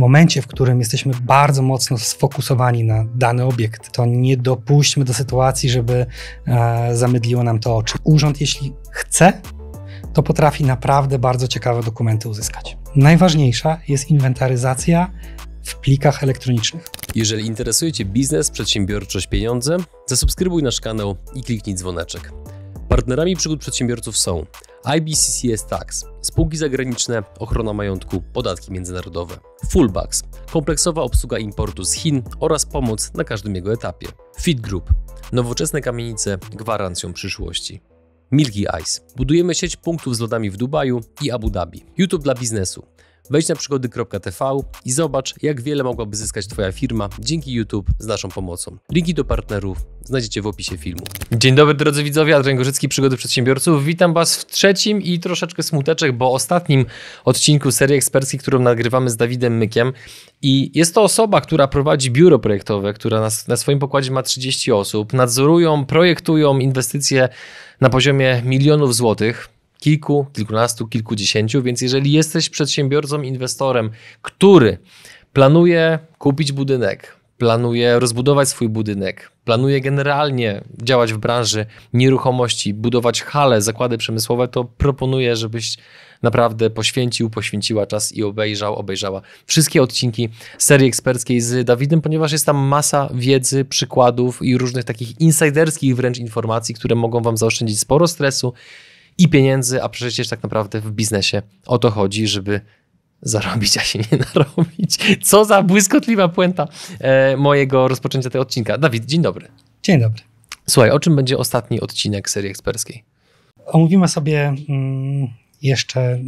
w momencie, w którym jesteśmy bardzo mocno sfokusowani na dany obiekt, to nie dopuśćmy do sytuacji, żeby e, zamydliło nam to oczy. Urząd, jeśli chce, to potrafi naprawdę bardzo ciekawe dokumenty uzyskać. Najważniejsza jest inwentaryzacja w plikach elektronicznych. Jeżeli interesuje Cię biznes, przedsiębiorczość, pieniądze, zasubskrybuj nasz kanał i kliknij dzwoneczek. Partnerami przygód przedsiębiorców są IBCCS Tax, spółki zagraniczne, ochrona majątku, podatki międzynarodowe, Fullbacks, kompleksowa obsługa importu z Chin oraz pomoc na każdym jego etapie, Fit Group, nowoczesne kamienice gwarancją przyszłości. Milky Ice. Budujemy sieć punktów z lodami w Dubaju i Abu Dhabi. YouTube dla biznesu. Wejdź na przygody.tv i zobacz, jak wiele mogłaby zyskać Twoja firma dzięki YouTube z naszą pomocą. Linki do partnerów znajdziecie w opisie filmu. Dzień dobry drodzy widzowie, Adrian Gorzycki, Przygody Przedsiębiorców. Witam Was w trzecim i troszeczkę smuteczek, bo ostatnim odcinku serii eksperckiej, którą nagrywamy z Dawidem Mykiem. I jest to osoba, która prowadzi biuro projektowe, która na, na swoim pokładzie ma 30 osób, nadzorują, projektują inwestycje na poziomie milionów złotych kilku, kilkunastu, kilkudziesięciu, więc jeżeli jesteś przedsiębiorcą, inwestorem, który planuje kupić budynek, planuje rozbudować swój budynek, planuje generalnie działać w branży nieruchomości, budować hale, zakłady przemysłowe, to proponuję, żebyś naprawdę poświęcił, poświęciła czas i obejrzał, obejrzała wszystkie odcinki serii eksperckiej z Dawidem, ponieważ jest tam masa wiedzy, przykładów i różnych takich insiderskich wręcz informacji, które mogą Wam zaoszczędzić sporo stresu i pieniędzy, a przecież tak naprawdę w biznesie o to chodzi, żeby zarobić, a się nie narobić. Co za błyskotliwa puenta e, mojego rozpoczęcia tego odcinka. Dawid, dzień dobry. Dzień dobry. Słuchaj, o czym będzie ostatni odcinek serii eksperckiej? Omówimy sobie mm, jeszcze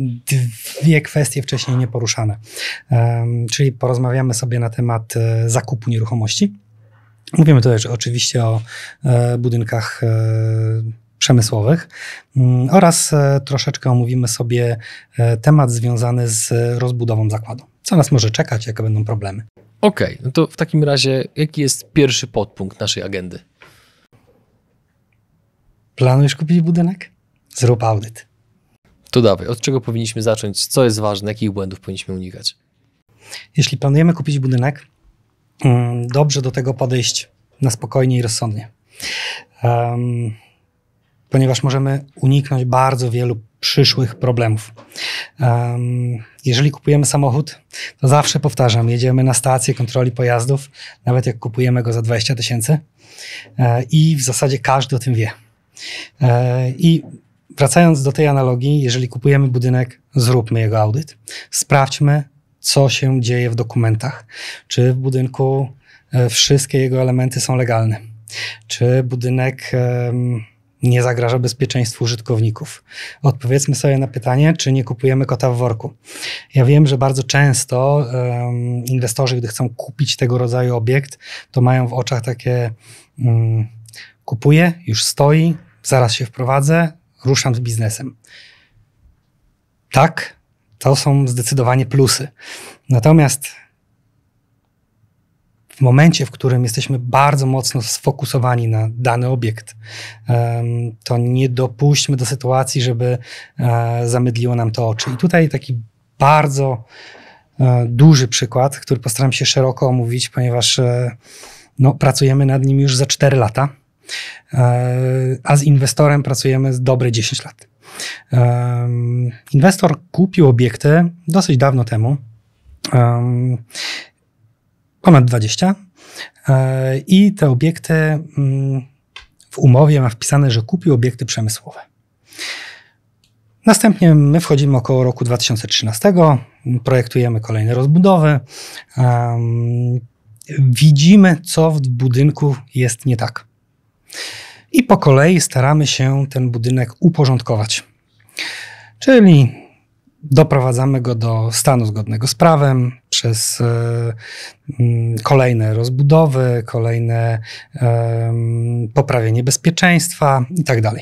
dwie kwestie wcześniej nieporuszane. Um, czyli porozmawiamy sobie na temat e, zakupu nieruchomości. Mówimy tutaj oczywiście o e, budynkach e, przemysłowych mm, oraz e, troszeczkę omówimy sobie e, temat związany z rozbudową zakładu. Co nas może czekać, jakie będą problemy? Okej, okay, no to w takim razie jaki jest pierwszy podpunkt naszej agendy? Planujesz kupić budynek? Zrób audyt. To dawaj, od czego powinniśmy zacząć? Co jest ważne? Jakich błędów powinniśmy unikać? Jeśli planujemy kupić budynek, mm, dobrze do tego podejść na spokojnie i rozsądnie ponieważ możemy uniknąć bardzo wielu przyszłych problemów. Um, jeżeli kupujemy samochód, to zawsze powtarzam, jedziemy na stację kontroli pojazdów, nawet jak kupujemy go za 20 tysięcy e, i w zasadzie każdy o tym wie. E, I wracając do tej analogii, jeżeli kupujemy budynek, zróbmy jego audyt. Sprawdźmy, co się dzieje w dokumentach. Czy w budynku e, wszystkie jego elementy są legalne? Czy budynek nie zagraża bezpieczeństwu użytkowników. Odpowiedzmy sobie na pytanie, czy nie kupujemy kota w worku. Ja wiem, że bardzo często um, inwestorzy, gdy chcą kupić tego rodzaju obiekt, to mają w oczach takie um, kupuję, już stoi, zaraz się wprowadzę, ruszam z biznesem. Tak, to są zdecydowanie plusy. Natomiast w momencie, w którym jesteśmy bardzo mocno sfokusowani na dany obiekt, to nie dopuśćmy do sytuacji, żeby e, zamydliło nam to oczy. I tutaj taki bardzo e, duży przykład, który postaram się szeroko omówić, ponieważ e, no, pracujemy nad nim już za 4 lata, a z inwestorem pracujemy z dobre 10 lat. Inwestor kupił obiekty dosyć dawno temu ponad 20. E, I te obiekty mm, w umowie ma wpisane, że kupi obiekty przemysłowe. Następnie my wchodzimy około roku 2013, projektujemy kolejne rozbudowy. Widzimy, co w budynku jest nie tak. I po kolei staramy się ten budynek uporządkować. Czyli Doprowadzamy go do stanu zgodnego z prawem przez e, kolejne rozbudowy, kolejne e, poprawienie bezpieczeństwa itd. Tak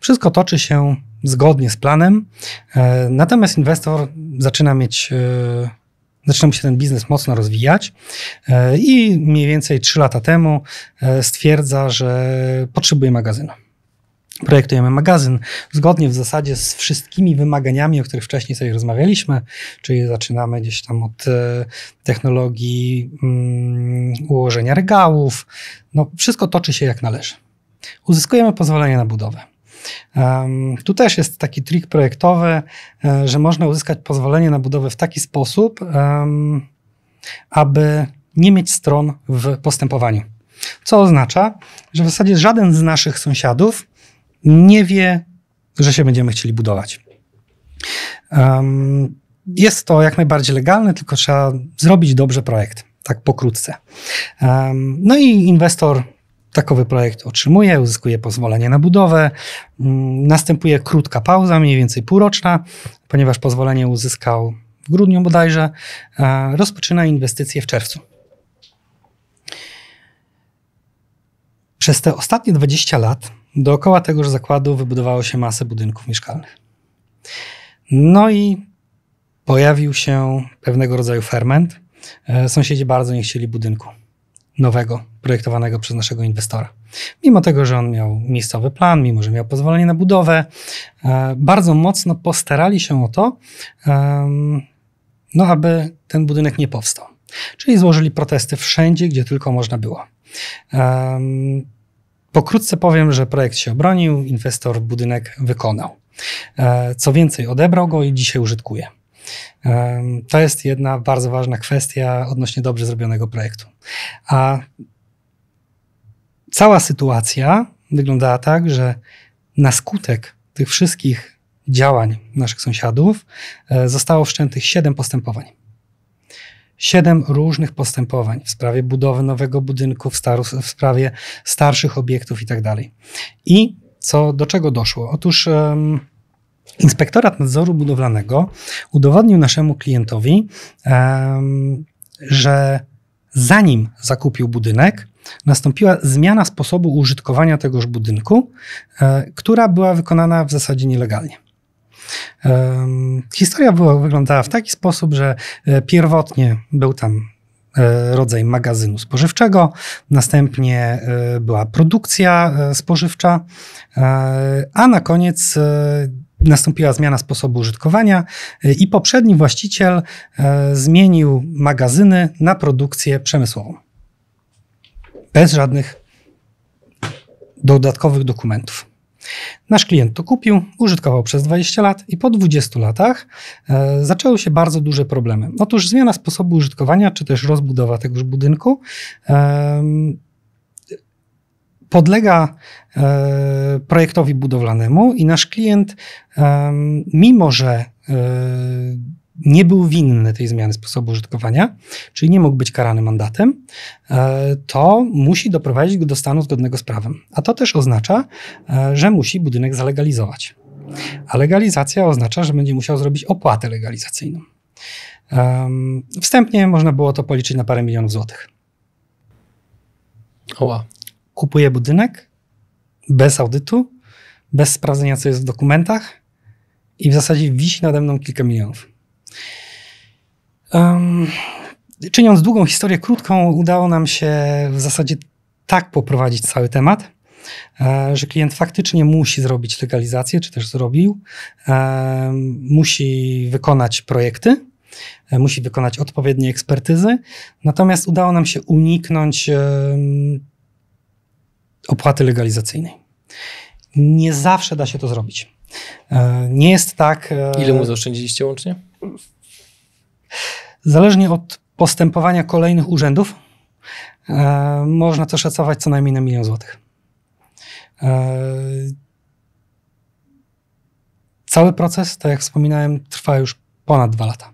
Wszystko toczy się zgodnie z planem, e, natomiast inwestor zaczyna mieć zaczyna mu się ten biznes mocno rozwijać i mniej więcej 3 lata temu stwierdza, że potrzebuje magazynu. Projektujemy magazyn zgodnie w zasadzie z wszystkimi wymaganiami, o których wcześniej sobie rozmawialiśmy, czyli zaczynamy gdzieś tam od e, technologii mm, ułożenia regałów. No, wszystko toczy się jak należy. Uzyskujemy pozwolenie na budowę. tu też jest taki trik projektowy, e, że można uzyskać pozwolenie na budowę w taki sposób, aby nie mieć stron w postępowaniu. Co oznacza, że w zasadzie żaden z naszych sąsiadów nie wie, że się będziemy chcieli budować. Um, jest to jak najbardziej legalne, tylko trzeba zrobić dobrze projekt, tak pokrótce. Um, no i inwestor takowy projekt otrzymuje, uzyskuje pozwolenie na budowę. Um, następuje krótka pauza, mniej więcej półroczna, ponieważ pozwolenie uzyskał w grudniu bodajże. E, rozpoczyna inwestycje w czerwcu. Przez te ostatnie 20 lat Dookoła tegoż zakładu wybudowało się masę budynków mieszkalnych. No i pojawił się pewnego rodzaju ferment. E, sąsiedzi bardzo nie chcieli budynku nowego, projektowanego przez naszego inwestora. Mimo tego, że on miał miejscowy plan, mimo że miał pozwolenie na budowę, e, bardzo mocno postarali się o to, no, aby ten budynek nie powstał. Czyli złożyli protesty wszędzie, gdzie tylko można było. Pokrótce powiem, że projekt się obronił, inwestor budynek wykonał. E, co więcej, odebrał go i dzisiaj użytkuje. E, to jest jedna bardzo ważna kwestia odnośnie dobrze zrobionego projektu. A cała sytuacja wyglądała tak, że na skutek tych wszystkich działań naszych sąsiadów e, zostało wszczętych 7 postępowań siedem różnych postępowań w sprawie budowy nowego budynku, w, staru, w sprawie starszych obiektów itd. Tak I co, do czego doszło? Otóż um, Inspektorat Nadzoru Budowlanego udowodnił naszemu klientowi, um, że zanim zakupił budynek, nastąpiła zmiana sposobu użytkowania tegoż budynku, e, która była wykonana w zasadzie nielegalnie. Historia była, wyglądała w taki sposób, że e, pierwotnie był tam e, rodzaj magazynu spożywczego, następnie e, była produkcja spożywcza, a na koniec nastąpiła zmiana sposobu użytkowania i poprzedni właściciel zmienił magazyny na produkcję przemysłową. Bez żadnych dodatkowych dokumentów. Nasz klient to kupił, użytkował przez 20 lat i po 20 latach e, zaczęły się bardzo duże problemy. Otóż zmiana sposobu użytkowania, czy też rozbudowa tegoż budynku e, podlega e, projektowi budowlanemu i nasz klient, mimo że e, nie był winny tej zmiany sposobu użytkowania, czyli nie mógł być karany mandatem, e, to musi doprowadzić go do stanu zgodnego z prawem. A to też oznacza, e, że musi budynek zalegalizować. A legalizacja oznacza, że będzie musiał zrobić opłatę legalizacyjną. Wstępnie można było to policzyć na parę milionów złotych. Oła. Kupuje budynek bez audytu, bez sprawdzenia, co jest w dokumentach i w zasadzie wisi nade mną kilka milionów. Um, czyniąc długą historię krótką, udało nam się w zasadzie tak poprowadzić cały temat, e, że klient faktycznie musi zrobić legalizację, czy też zrobił, e, musi wykonać projekty, e, musi wykonać odpowiednie ekspertyzy, natomiast udało nam się uniknąć opłaty legalizacyjnej. Nie zawsze da się to zrobić. Nie jest tak. Ile mu zaoszczędziliście łącznie? Zależnie od postępowania kolejnych urzędów, e, można to szacować co najmniej na milion złotych. E, cały proces, tak jak wspominałem, trwa już ponad dwa lata.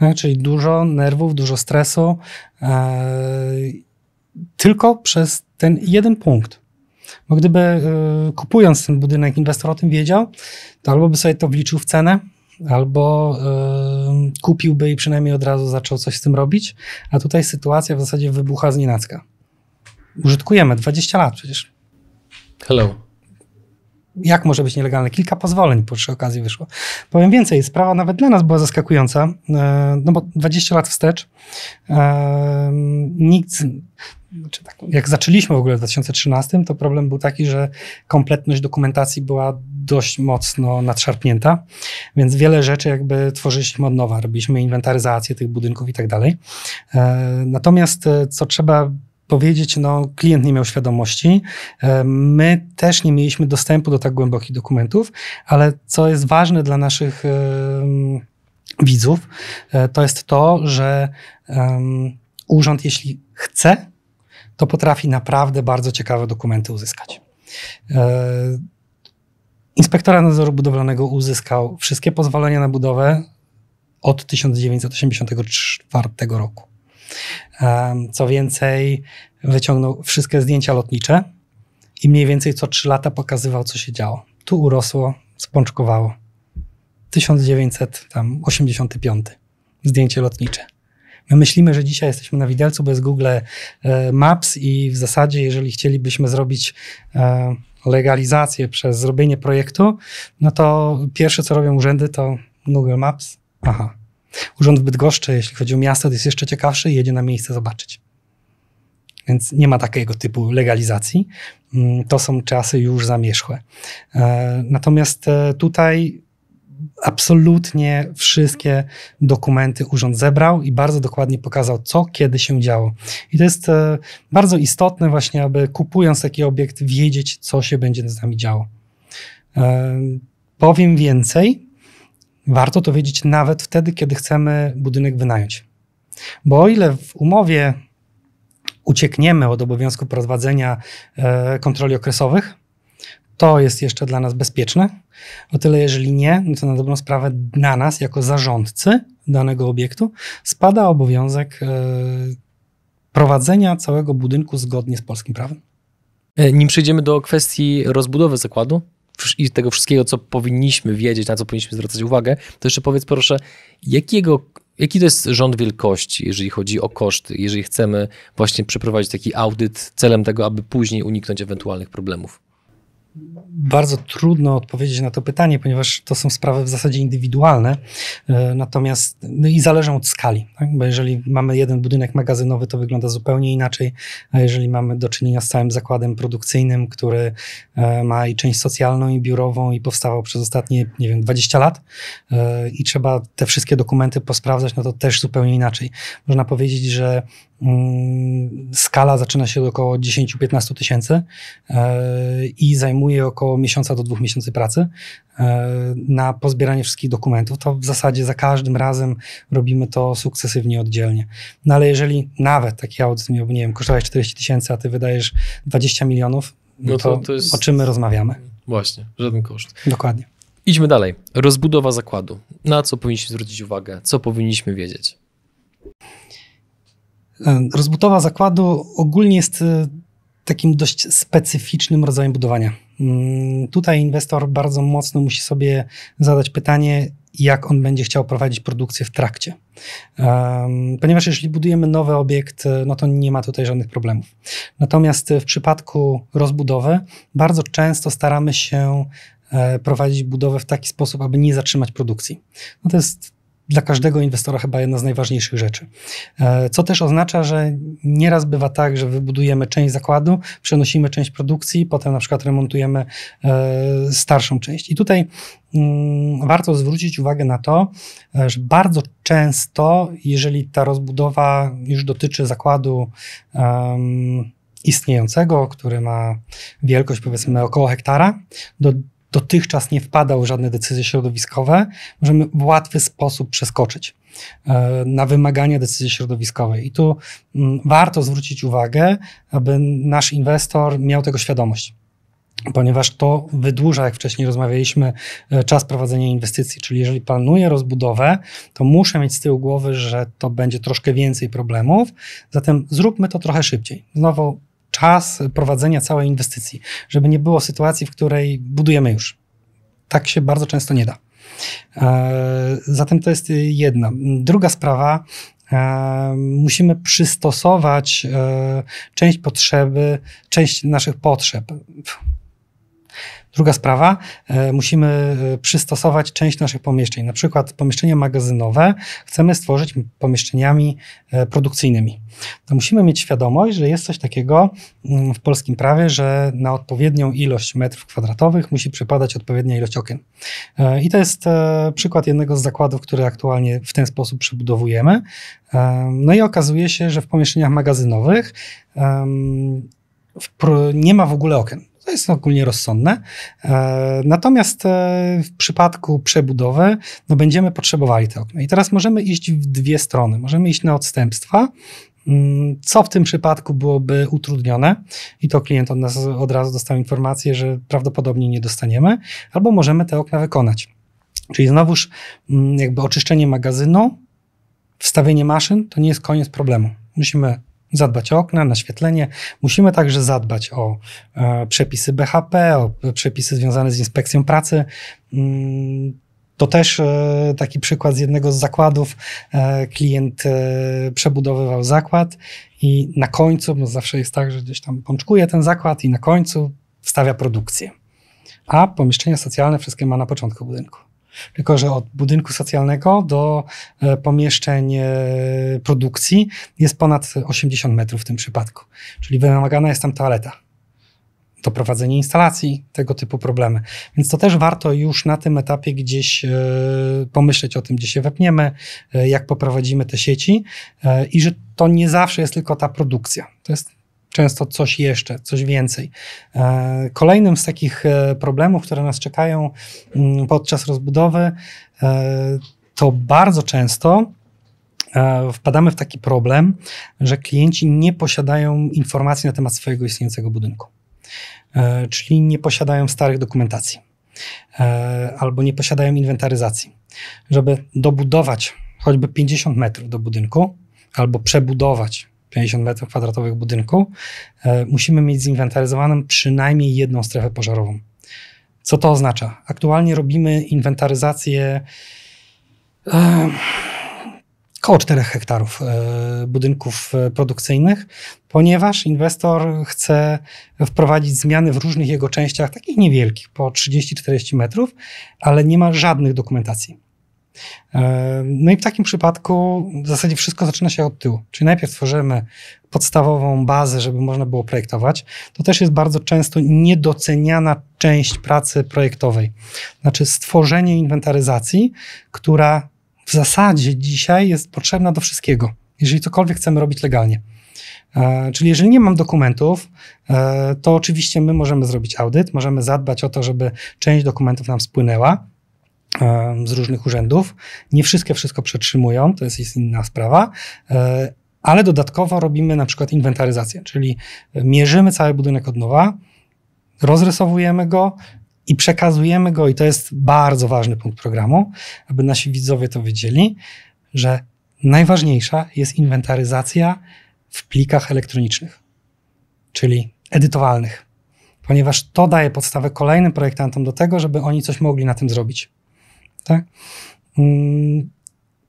No, czyli dużo nerwów, dużo stresu, e, tylko przez ten jeden punkt. Bo gdyby e, kupując ten budynek, inwestor o tym wiedział, to albo by sobie to wliczył w cenę, albo yy, kupiłby i przynajmniej od razu zaczął coś z tym robić, a tutaj sytuacja w zasadzie wybucha z nienacka. Użytkujemy 20 lat przecież. Hello jak może być nielegalne? Kilka pozwoleń przy okazji wyszło. Powiem więcej, sprawa nawet dla nas była zaskakująca, e, no bo 20 lat wstecz e, nikt, znaczy tak, jak zaczęliśmy w ogóle w 2013, to problem był taki, że kompletność dokumentacji była dość mocno nadszarpnięta, więc wiele rzeczy jakby tworzyliśmy od nowa, robiliśmy inwentaryzację tych budynków i tak dalej. E, natomiast co trzeba powiedzieć, no klient nie miał świadomości. E, my też nie mieliśmy dostępu do tak głębokich dokumentów, ale co jest ważne dla naszych widzów, e, to jest to, że urząd, jeśli chce, to potrafi naprawdę bardzo ciekawe dokumenty uzyskać. E, inspektora nadzoru budowlanego uzyskał wszystkie pozwolenia na budowę od 1984 roku. Co więcej, wyciągnął wszystkie zdjęcia lotnicze i mniej więcej co trzy lata pokazywał, co się działo. Tu urosło, spączkowało. 1985. Zdjęcie lotnicze. My myślimy, że dzisiaj jesteśmy na widelcu bez Google e, Maps i w zasadzie, jeżeli chcielibyśmy zrobić e, legalizację przez zrobienie projektu, no to pierwsze, co robią urzędy, to Google Maps. Aha, Urząd w Bydgoszczy, jeśli chodzi o miasto, to jest jeszcze ciekawszy i jedzie na miejsce zobaczyć. Więc nie ma takiego typu legalizacji. Mm, to są czasy już zamierzchłe. E, natomiast e, tutaj absolutnie wszystkie dokumenty urząd zebrał i bardzo dokładnie pokazał, co kiedy się działo. I to jest e, bardzo istotne właśnie, aby kupując taki obiekt wiedzieć, co się będzie z nami działo. Powiem więcej, Warto to wiedzieć nawet wtedy, kiedy chcemy budynek wynająć. Bo o ile w umowie uciekniemy od obowiązku prowadzenia e, kontroli okresowych, to jest jeszcze dla nas bezpieczne. O tyle, jeżeli nie, no to na dobrą sprawę na nas, jako zarządcy danego obiektu, spada obowiązek e, prowadzenia całego budynku zgodnie z polskim prawem. E, nim przejdziemy do kwestii rozbudowy zakładu, i tego wszystkiego, co powinniśmy wiedzieć, na co powinniśmy zwracać uwagę, to jeszcze powiedz proszę, jakiego, jaki to jest rząd wielkości, jeżeli chodzi o koszty, jeżeli chcemy właśnie przeprowadzić taki audyt celem tego, aby później uniknąć ewentualnych problemów? bardzo trudno odpowiedzieć na to pytanie, ponieważ to są sprawy w zasadzie indywidualne, e, natomiast no i zależą od skali, tak? bo jeżeli mamy jeden budynek magazynowy, to wygląda zupełnie inaczej, a jeżeli mamy do czynienia z całym zakładem produkcyjnym, który e, ma i część socjalną, i biurową, i powstawał przez ostatnie, nie wiem, 20 lat e, i trzeba te wszystkie dokumenty posprawdzać, no to też zupełnie inaczej. Można powiedzieć, że Mm, skala zaczyna się od około 10-15 tysięcy e, i zajmuje około miesiąca do dwóch miesięcy pracy e, na pozbieranie wszystkich dokumentów. To w zasadzie za każdym razem robimy to sukcesywnie oddzielnie. No ale jeżeli nawet taki audyt, nie wiem, kosztowałeś 40 tysięcy, a ty wydajesz 20 milionów, no, no to, to, jest... o czym my rozmawiamy? Właśnie, żaden koszt. Dokładnie. Idźmy dalej. Rozbudowa zakładu. Na co powinniśmy zwrócić uwagę? Co powinniśmy wiedzieć? E, rozbudowa zakładu ogólnie jest e, takim dość specyficznym rodzajem budowania. Mm, tutaj inwestor bardzo mocno musi sobie zadać pytanie, jak on będzie chciał prowadzić produkcję w trakcie. Ponieważ jeśli budujemy nowy obiekt, e, no to nie ma tutaj żadnych problemów. Natomiast w przypadku rozbudowy bardzo często staramy się prowadzić budowę w taki sposób, aby nie zatrzymać produkcji. No to jest dla każdego inwestora chyba jedna z najważniejszych rzeczy. E, co też oznacza, że nieraz bywa tak, że wybudujemy część zakładu, przenosimy część produkcji, potem na przykład remontujemy e, starszą część. I tutaj mm, warto zwrócić uwagę na to, e, że bardzo często, jeżeli ta rozbudowa już dotyczy zakładu, istniejącego, który ma wielkość powiedzmy około hektara, do dotychczas nie wpadał w żadne decyzje środowiskowe, możemy w łatwy sposób przeskoczyć e, na wymagania decyzji środowiskowej. I tu mm, warto zwrócić uwagę, aby nasz inwestor miał tego świadomość ponieważ to wydłuża, jak wcześniej rozmawialiśmy, e, czas prowadzenia inwestycji. Czyli jeżeli planuję rozbudowę, to muszę mieć z tyłu głowy, że to będzie troszkę więcej problemów, zatem zróbmy to trochę szybciej. Znowu czas prowadzenia całej inwestycji, żeby nie było sytuacji, w której budujemy już. Tak się bardzo często nie da. E, zatem to jest jedna. Druga sprawa, e, musimy przystosować e, część potrzeby, część naszych potrzeb. Druga sprawa, e, musimy e, przystosować część naszych pomieszczeń. Na przykład pomieszczenia magazynowe chcemy stworzyć pomieszczeniami e, produkcyjnymi. To musimy mieć świadomość, że jest coś takiego mm, w polskim prawie, że na odpowiednią ilość metrów kwadratowych musi przypadać odpowiednia ilość okien. I to jest przykład jednego z zakładów, który aktualnie w ten sposób przebudowujemy. No i okazuje się, że w pomieszczeniach magazynowych nie ma w ogóle okien. To jest ogólnie rozsądne. E, natomiast e, w przypadku przebudowy no będziemy potrzebowali te okna. I teraz możemy iść w dwie strony. Możemy iść na odstępstwa, mm, co w tym przypadku byłoby utrudnione, i to klient od nas od razu dostał informację, że prawdopodobnie nie dostaniemy, albo możemy te okna wykonać. Czyli znowuż mm, jakby oczyszczenie magazynu, wstawienie maszyn to nie jest koniec problemu. Musimy Zadbać o okna, naświetlenie. Musimy także zadbać o e, przepisy BHP, o przepisy związane z inspekcją pracy. Mm, to też e, taki przykład z jednego z zakładów. E, klient e, przebudowywał zakład i na końcu, bo zawsze jest tak, że gdzieś tam pączkuje ten zakład i na końcu wstawia produkcję. A pomieszczenia socjalne wszystkie ma na początku budynku. Tylko, że od budynku socjalnego do e, pomieszczeń e, produkcji jest ponad 80 metrów w tym przypadku. Czyli wymagana jest tam toaleta. Doprowadzenie instalacji, tego typu problemy. Więc to też warto już na tym etapie gdzieś e, pomyśleć o tym, gdzie się wepniemy, jak poprowadzimy te sieci i że to nie zawsze jest tylko ta produkcja. To jest często coś jeszcze, coś więcej. E, kolejnym z takich e, problemów, które nas czekają mm, podczas rozbudowy, e, to bardzo często wpadamy w taki problem, że klienci nie posiadają informacji na temat swojego istniejącego budynku, czyli nie posiadają starych dokumentacji albo nie posiadają inwentaryzacji. Żeby dobudować choćby 50 metrów do budynku albo przebudować 50 metrów kwadratowych budynku, e, musimy mieć zinwentaryzowaną przynajmniej jedną strefę pożarową. Co to oznacza? Aktualnie robimy inwentaryzację e, około 4 hektarów e, budynków produkcyjnych, ponieważ inwestor chce wprowadzić zmiany w różnych jego częściach, takich niewielkich, po 30-40 metrów, ale nie ma żadnych dokumentacji. E, no i w takim przypadku w zasadzie wszystko zaczyna się od tyłu. Czyli najpierw tworzymy podstawową bazę, żeby można było projektować. To też jest bardzo często niedoceniana część pracy projektowej. Znaczy stworzenie inwentaryzacji, która w zasadzie dzisiaj jest potrzebna do wszystkiego, jeżeli cokolwiek chcemy robić legalnie. E, czyli jeżeli nie mam dokumentów, e, to oczywiście my możemy zrobić audyt, możemy zadbać o to, żeby część dokumentów nam spłynęła, z różnych urzędów. Nie wszystkie wszystko przetrzymują, to jest, jest inna sprawa, e, ale dodatkowo robimy na przykład inwentaryzację, czyli mierzymy cały budynek od nowa, rozrysowujemy go i przekazujemy go, i to jest bardzo ważny punkt programu, aby nasi widzowie to wiedzieli, że najważniejsza jest inwentaryzacja w plikach elektronicznych, czyli edytowalnych, ponieważ to daje podstawę kolejnym projektantom do tego, żeby oni coś mogli na tym zrobić. Tak? Mm.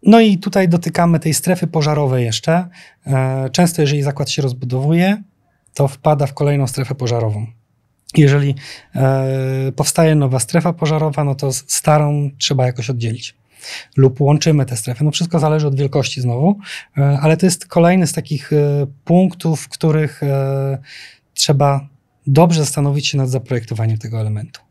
No i tutaj dotykamy tej strefy pożarowej jeszcze. E, często, jeżeli zakład się rozbudowuje, to wpada w kolejną strefę pożarową. Jeżeli e, powstaje nowa strefa pożarowa, no to starą trzeba jakoś oddzielić lub łączymy te strefy. No wszystko zależy od wielkości znowu, e, ale to jest kolejny z takich punktów, w których trzeba dobrze zastanowić się nad zaprojektowaniem tego elementu.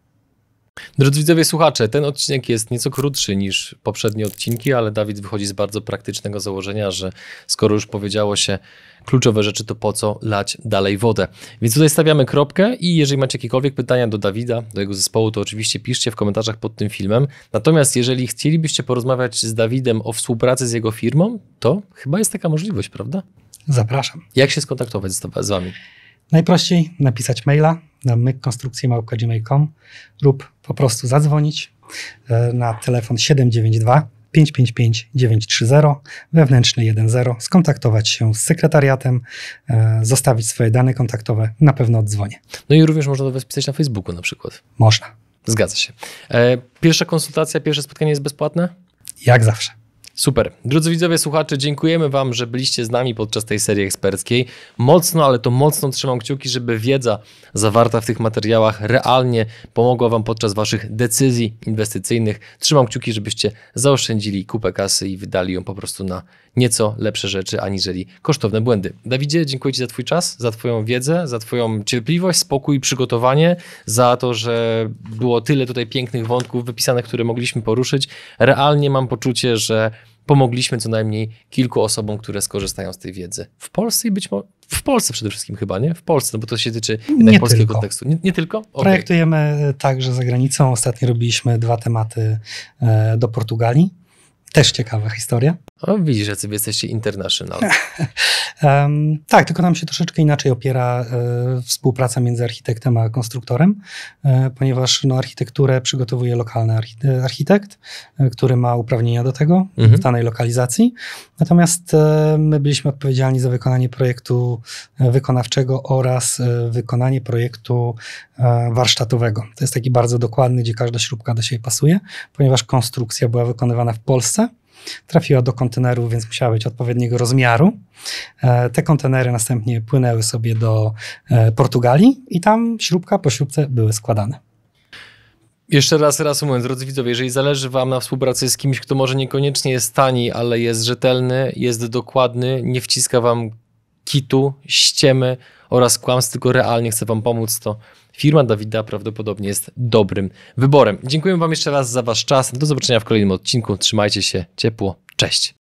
Drodzy widzowie, słuchacze, ten odcinek jest nieco krótszy niż poprzednie odcinki, ale Dawid wychodzi z bardzo praktycznego założenia, że skoro już powiedziało się kluczowe rzeczy, to po co lać dalej wodę. Więc tutaj stawiamy kropkę i jeżeli macie jakiekolwiek pytania do Dawida, do jego zespołu, to oczywiście piszcie w komentarzach pod tym filmem. Natomiast jeżeli chcielibyście porozmawiać z Dawidem o współpracy z jego firmą, to chyba jest taka możliwość, prawda? Zapraszam. Jak się skontaktować z, z Wami? Najprościej napisać maila na mykkonstrukcjemałpa.gmail.com lub po prostu zadzwonić e, na telefon 792 555 930 wewnętrzny 10, skontaktować się z sekretariatem, e, zostawić swoje dane kontaktowe, na pewno odzwonię. No i również można to Was na Facebooku na przykład. Można. Zgadza się. E, pierwsza konsultacja, pierwsze spotkanie jest bezpłatne? Jak zawsze. Super. Drodzy widzowie, słuchacze, dziękujemy Wam, że byliście z nami podczas tej serii eksperckiej. Mocno, ale to mocno trzymam kciuki, żeby wiedza zawarta w tych materiałach realnie pomogła Wam podczas Waszych decyzji inwestycyjnych. Trzymam kciuki, żebyście zaoszczędzili kupę kasy i wydali ją po prostu na nieco lepsze rzeczy aniżeli kosztowne błędy. Dawidzie, dziękuję Ci za Twój czas, za Twoją wiedzę, za Twoją cierpliwość, spokój, przygotowanie, za to, że było tyle tutaj pięknych wątków wypisanych, które mogliśmy poruszyć. Realnie mam poczucie, że pomogliśmy co najmniej kilku osobom, które skorzystają z tej wiedzy. W Polsce i być może. W Polsce przede wszystkim chyba, nie? W Polsce, no bo to się tyczy nie polskiego tylko. kontekstu. Nie, nie tylko? Okay. Projektujemy także za granicą. Ostatnio robiliśmy dwa tematy e, do Portugalii. Też ciekawa historia. O, widzisz, że wy jesteście international. um, tak, tylko nam się troszeczkę inaczej opiera e, współpraca między architektem a konstruktorem, e, ponieważ no, architekturę przygotowuje lokalny e, architekt, e, który ma uprawnienia do tego mhm. w danej lokalizacji. Natomiast e, my byliśmy odpowiedzialni za wykonanie projektu e, wykonawczego oraz wykonanie projektu warsztatowego. To jest taki bardzo dokładny, gdzie każda śrubka do siebie pasuje, ponieważ konstrukcja była wykonywana w Polsce trafiła do kontenerów, więc musiała być odpowiedniego rozmiaru. E, te kontenery następnie płynęły sobie do e, Portugalii i tam śrubka po śrubce były składane. Jeszcze raz reasumując, drodzy widzowie, jeżeli zależy Wam na współpracy z kimś, kto może niekoniecznie jest tani, ale jest rzetelny, jest dokładny, nie wciska Wam kitu, ściemy oraz kłamstw, tylko realnie chce Wam pomóc, to firma Dawida prawdopodobnie jest dobrym wyborem. Dziękuję Wam jeszcze raz za Wasz czas. Do zobaczenia w kolejnym odcinku. Trzymajcie się ciepło. Cześć.